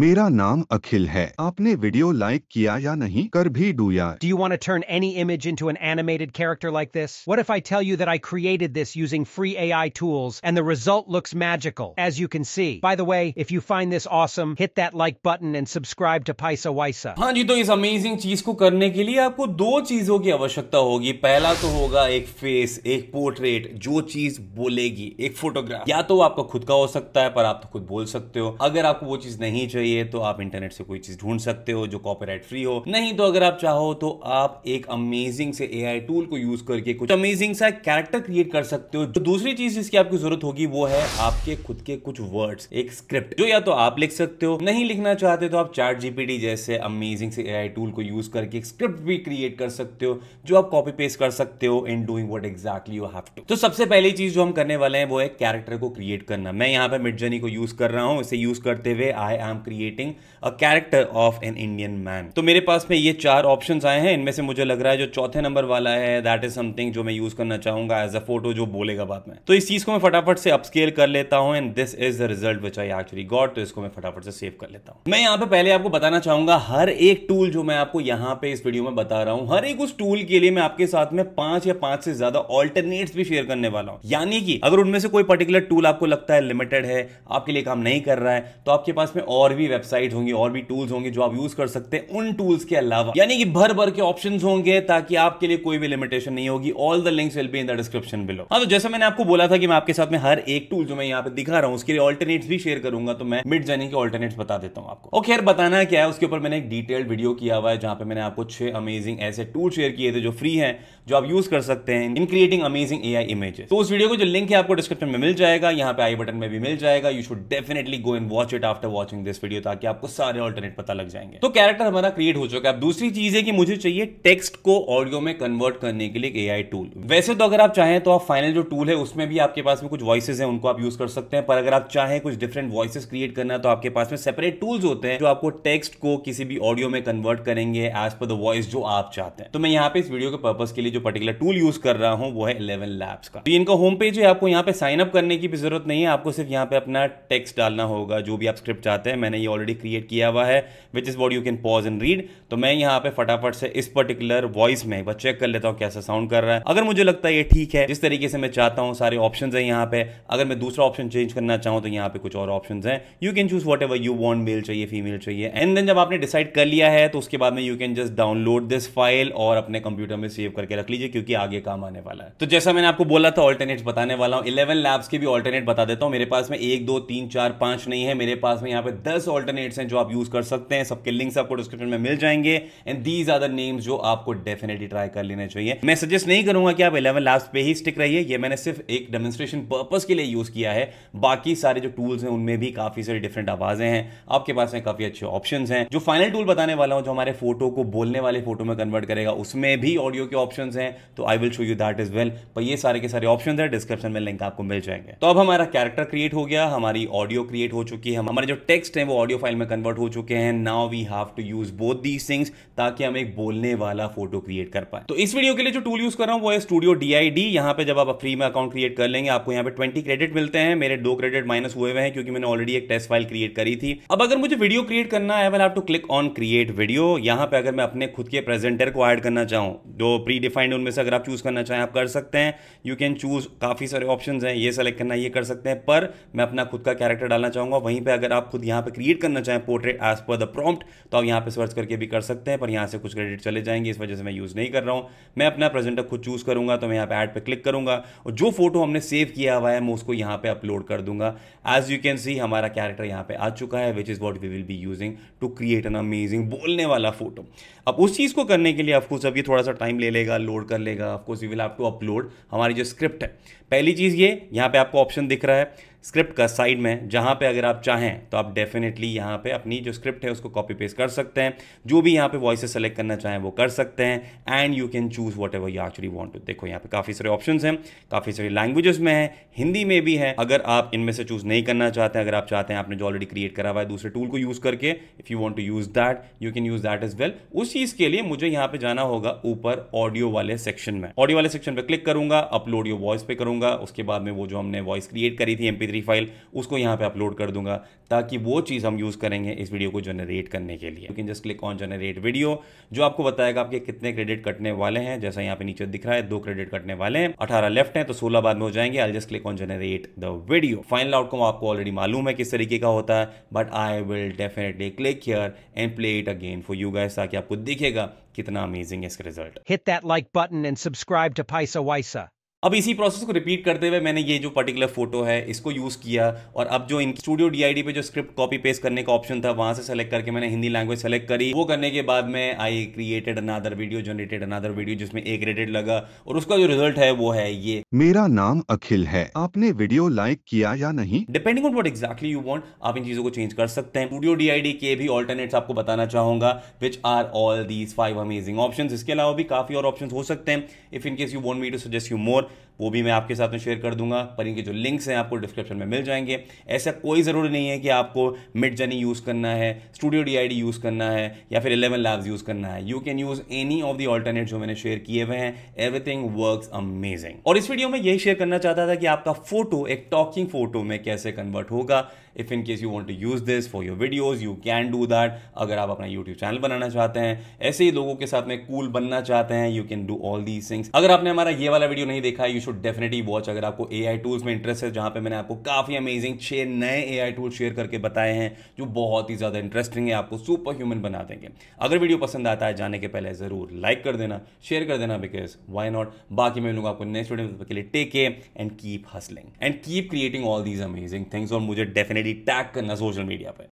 मेरा नाम अखिल है आपने वीडियो लाइक किया या नहीं कर भी do do you want turn any image into an animated character like this what if I tell you that I created this using free AI tools and the result looks magical as you can see by the way if you find this awesome hit that like button and subscribe to Paisa Vaisa हां जी तो इस amazing चीज को करने के लिए आपको दो चीजों की आवश्यकता होगी पहला तो होगा एक फेस एक पोर्ट्रेट जो चीज बोलेगी एक फोटोग्राफ या तो आपका खुद का हो सकता है पर आप तो खुद बोल सकते हो अगर आपको वो चीज नहीं चाहिए रही है तो आप इंटरनेट से कोई चीज ढूंढ सकते हो जो कॉपीराइट फ्री हो नहीं तो अगर आप चाहो तो आप एक अमेजिंग से एआई टूल को यूज करके कुछ अमेजिंग सा कैरेक्टर क्रिएट कर सकते हो जो तो दूसरी चीज जिसकी आपकी जरूरत होगी वो है आपके खुद के कुछ वर्ड्स एक स्क्रिप्ट जो या तो आप लिख सकते हो नहीं लिखना चाहते तो आप चार्ट जीपीडी जैसे अमेजिंग से एआई टूल को यूज करके एक स्क्रिप्ट भी क्रिएट कर सकते हो जो आप कॉपी पेस्ट कर सकते हो in doing what actually you have to तो सबसे पहली चीज जो हम करने वाले हैं वो है कैरेक्टर को क्रिएट करना मैं यहाँ पे मिड जर्नी को यूज कर रहा हूँ इसे यूज करते हुए I am creating a character of an Indian man तो मेरे पास में ये चार ऑप्शन आए हैं इनमें से मुझे लग रहा है जो चौथे नंबर वाला है दैट इज समथिंग जो मैं यूज करना चाहूंगा एज अ फोटो जो बोलेगा बाद में तो इस चीज को मैं फटाफट से अपस्केल कर लेता हूं and this is the result which I actually got तो इसको मैं फटाफट से सेव कर लेता हूं मैं यहां पर पहले आपको बताना चाहूंगा हर एक टूल जो मैं आपको यहां पर इस वीडियो में बता रहा हूं हर एक उस टूल के लिए मैं आपके साथ में पांच या पांच से ज्यादा ऑल्टरनेट्स भी शेयर करने वाला हूं यानी कि अगर उनमें से कोई पर्टिकुलर टूल आपको लगता है लिमिटेड है आपके लिए काम नहीं कर रहा है तो आपके पास में और भी भी वेबसाइट होंगी और भी टूल्स होंगे जो आप यूज कर सकते हैं उन टूल्स के अलावा यानी कि भर भर के ऑप्शन होंगे ताकि आपके लिए कोई भी लिमिटेशन नहीं होगी all the links will be in the description below हाँ तो जैसे मैंने आपको बोला था कि मैं आपके साथ में हर एक टूल जो मैं यहाँ पे दिखा रहा हूँ उसके लिए ऑल्टरनेट्स भी शेयर करूंगा तो मैं मिड जर्नी के ऑल्टरनेट्स बता देता हूँ आपको और खैर बताना क्या है उसके ऊपर मैंने एक डिटेल्ड वीडियो किया हुआ है जहां पे मैंने आपको छह अमेजिंग ऐसे टूल शेयर किए थे जो फ्री है जो आप यूज कर सकते हैं in creating amazing A I images तो उस वीडियो को जो लिंक है आपको डिस्क्रिप्शन में मिल जाएगा यहाँ पे आई बटन में भी मिल जाएगा you should definitely go and watch it after watching this video video ताकि आपको सारे ऑल्टरनेट पता लग जाएंगे तो कैरेक्टर हमारा क्रिएट हो चुका है दूसरी चीज है कि मुझे चाहिए टेक्स्ट को ऑडियो में कन्वर्ट करने के लिए एआई टूल वैसे तो अगर आप चाहें तो आप फाइनल जो टूल है उसमें भी आपके पास में कुछ वॉइसेज है उनको आप यूज कर सकते हैं पर अगर आप चाहें कुछ डिफरेंट वॉइसेज क्रिएट करना तो आपके पास में सेपरेट टूल्स होते हैं जो आपको टेक्स्ट को किसी भी ऑडियो में कन्वर्ट करेंगे एज पर द वॉइस जो आप चाहते हैं तो मैं यहाँ पे इस वीडियो के पर्पज के लिए जो पर्टिकुलर टूल यूज कर रहा हूँ वो है इलेवन लैब्स का तो इनका होम पेज है आपको यहाँ पे साइन अप करने की भी जरूरत नहीं है आपको सिर्फ यहाँ पे अपना टेक्स्ट डालना होगा जो भी आप स्क्रिप्ट चाहते हैं मैंने ये ऑलरेडी क्रिएट किया हुआ है which is what you can pause and read तो मैं यहाँ पे फटाफट से इस पर्टिकुलर वॉइस में एक चेक कर लेता हूँ कैसा साउंड कर रहा है अगर मुझे लगता है ये ठीक है जिस तरीके से मैं चाहता हूँ सारे ऑप्शन है यहाँ पे अगर मैं दूसरा ऑप्शन चेंज करना चाहूँ तो यहाँ पे कुछ और ऑप्शन है you can choose whatever you want male चाहिए फीमेल चाहिए एंड देन जब आपने डिसाइड कर लिया है तो उसके बाद में you can just download this file और अपने कंप्यूटर में सेव करके रख लीजिए क्योंकि आगे काम आने वाला है तो जैसा मैंने आपको बोला था ऑल्टरनेट बताने वाला हूँ इलेवन लैब्स के भी ऑल्टरनेट बता देता हूँ मेरे पास में एक दो तीन चार पांच नहीं है मेरे पास में यहाँ पे दस से ऑल्टरनेट्स हैं जो आप यूज कर सकते हैं सबके लिंक्स आपको डिस्क्रिप्शन में मिल जाएंगे and these are the names जो आपको डेफिनेटली ट्राई कर लेने चाहिए मैं सजेस्ट नहीं करूंगा कि आप इलेवन लास्ट पे ही स्टिक रहिए ये मैंने सिर्फ एक डेमोस्ट्रेशन पर्पज के लिए यूज किया है बाकी सारे जो टूल्स हैं उनमें भी काफी सारी डिफरेंट आवाजें हैं आपके पास में काफी अच्छे ऑप्शन हैं जो फाइनल टूल बताने वाला हूं जो हमारे फोटो को बोलने वाले फोटो में कन्वर्ट करेगा उसमें भी ऑडियो के ऑप्शन हैं तो I will show you that is well पर ये सारे के सारे ऑप्शन है डिस्क्रिप्शन में लिंक आपको मिल जाएंगे तो अब हमारा कैरेक्टर क्रिएट हो गया हमारी ऑडियो क्रिएट हो चुकी है हमारे जो टेक्स्ट है वो ऑडियो फाइल में कन्वर्ट हो चुके हैं now we have to use both these things ताकि हम एक बोलने वाला फोटो क्रिएट कर पाए तो इस वीडियो के लिए जो टूल यूज कर रहा हूँ वो है स्टूडियो डीआईडी यहाँ पे जब आप फ्री में अकाउंट क्रिएट कर लेंगे आपको यहाँ पे ट्वेंटी क्रेडिट मिलते हैं मेरे दो क्रेडिट माइनस हुए हुए हैं क्योंकि मैंने ऑलरेडी एक टेस्ट फाइल क्रिएट करी थी अब अगर मुझे वीडियो क्रिएट करना है I have to click on create video यहाँ पे अगर मैं अपने खुद के प्रेजेंटर को एड करना चाहूँ जो प्री डिफाइंड उनमें से अगर आप चूज करना चाहें आप कर सकते हैं यू कैन चूज काफी सारे ऑप्शन है ये सेलेक्ट करना ये कर सकते हैं पर मैं अपना खुद का कैरेक्टर डालना चाहूंगा वहीं पर अगर आप खुद यहाँ पर क्रिएट करना चाहें portrait as per the prompt तो आप यहाँ पे सर्च करके भी कर सकते हैं पर यहाँ से कुछ क्रेडिट चले जाएंगे इस वजह से मैं यूज़ नहीं कर रहा हूँ मैं अपना प्रेजेंटर खुद चूज़ करूँगा तो मैं यहाँ पे ऐड पे क्लिक करूँगा और जो फोटो हमने सेव किया हुआ है मैं उसको यहाँ पे अपलोड कर दूंगा एज यू कैन सी हमारा कैरेक्टर यहाँ पे आ चुका है which is what we will be using to create an amazing बोलने वाला फोटो अब उस चीज़ को करने के लिए ऑफकोर्स अब ये थोड़ा सा टाइम ले लेगा लोड कर लेगा of course you will have to upload हमारी जो स्क्रिप्ट है पहली चीज़ ये यहाँ पे आपको ऑप्शन दिख रहा है स्क्रिप्ट का साइड में जहाँ पे अगर आप चाहें तो आप डेफिनेटली यहाँ पे अपनी जो स्क्रिप्ट है उसको कॉपी पेस्ट कर सकते हैं जो भी यहाँ पे वॉइस सेलेक्ट करना चाहें वो कर सकते हैं and you can choose whatever you actually want to देखो यहाँ पे काफ़ी सारे ऑप्शन हैं काफ़ी सारी लैंग्वेजेस में है हिंदी में भी है अगर आप इनमें से चूज नहीं करना चाहते हैं अगर आप चाहते हैं आपने जो ऑलरेडी क्रिएट करा हुआ है दूसरे टूल को यूज़ करके if you want to use that you can use that is well उस चीज़ के लिए मुझे यहाँ पे जाना होगा ऊपर ऑडियो वाले सेक्शन में ऑडियो वाले सेक्शन पर क्लिक करूंगा अपलोड योर वॉइस पे करूंगा उसके बाद में वो जो हमने वॉइस क्रिएट करी थी एम mp3 फाइल उसको यहाँ पे अपलोड कर दूंगा ताकि वो चीज़ हम यूज़ करेंगे इस वीडियो को जनरेट करने के लिए लेकिन just click on generate video जो आपको बताएगा आपके कितने क्रेडिट कटने वाले हैं जैसा यहाँ पे नीचे दिख रहा है दो क्रेडिट कटने वाले हैं अठारह लेफ्ट हैं तो सोलह बाद में हो जाएंगे I just click on generate the video final outcome आपको ऑलरेडी मालूम है किस तरीके का होता है but I will definitely click here and play it again for you guys ताकि आपको दिखेगा कितना अमेजिंग है इसका result hit that like button and subscribe to Paisa Vaisa अब इसी प्रोसेस को रिपीट करते हुए मैंने ये जो पर्टिकुलर फोटो है इसको यूज़ किया और अब जो इनकी स्टूडियो डी पे जो स्क्रिप्ट कॉपी पेस्ट करने का ऑप्शन था वहां से सेलेक्ट करके मैंने हिंदी लैंग्वेज सेलेक्ट करी वो करने के बाद में I created another video generated another video जिसमें एक रेटेड लगा और उसका जो रिजल्ट है वो है ये मेरा नाम अखिल है आपने वीडियो लाइक किया या नहीं depending on what exactly you want आप इन चीज़ों को चेंज कर सकते हैं स्टूडियो डी के भी ऑल्टरनेट्स आपको बताना चाहूंगा which are all these five amazing option इसके अलावा भी काफी और ऑप्शन हो सकते हैं if in case you want me to suggest you more वो भी मैं आपके साथ में शेयर कर दूंगा पर इनके जो लिंक्स हैं आपको डिस्क्रिप्शन में मिल जाएंगे ऐसा कोई ज़रूरी नहीं है कि आपको मिड जर्नी यूज़ करना है स्टूडियो डी यूज़ करना है या फिर इलेवन लैब्स यूज़ करना है you can use any of the alternate जो मैंने शेयर किए हुए हैं एवरीथिंग वर्क अमेजिंग और इस वीडियो में यही शेयर करना चाहता था कि आपका फोटो एक टॉकिंग फोटो में कैसे कन्वर्ट होगा if in case you want to use this for your videos you can do that अगर आप अपना यूट्यूब चैनल बनाना चाहते हैं ऐसे ही लोगों के साथ में कूल बनना चाहते हैं you can do all these things अगर आपने हमारा ये वाला वीडियो नहीं देखा देखा है यू शुड डेफिनेटली वॉच अगर आपको ए आई टूल्स में इंटरेस्ट है जहाँ पे मैंने आपको काफ़ी अमेजिंग छः नए ए आई टूल शेयर करके बताए हैं जो बहुत ही ज़्यादा इंटरेस्टिंग है आपको सुपर ह्यूमन बना देंगे अगर वीडियो पसंद आता है जाने के पहले ज़रूर लाइक कर देना शेयर कर देना बिकॉज वाई नॉट बाकी मैं लोग आपको नेक्स्ट वीडियो के लिए take care and keep hustling and keep creating all these amazing things और मुझे डेफिनेटली टैग करना सोशल मीडिया पर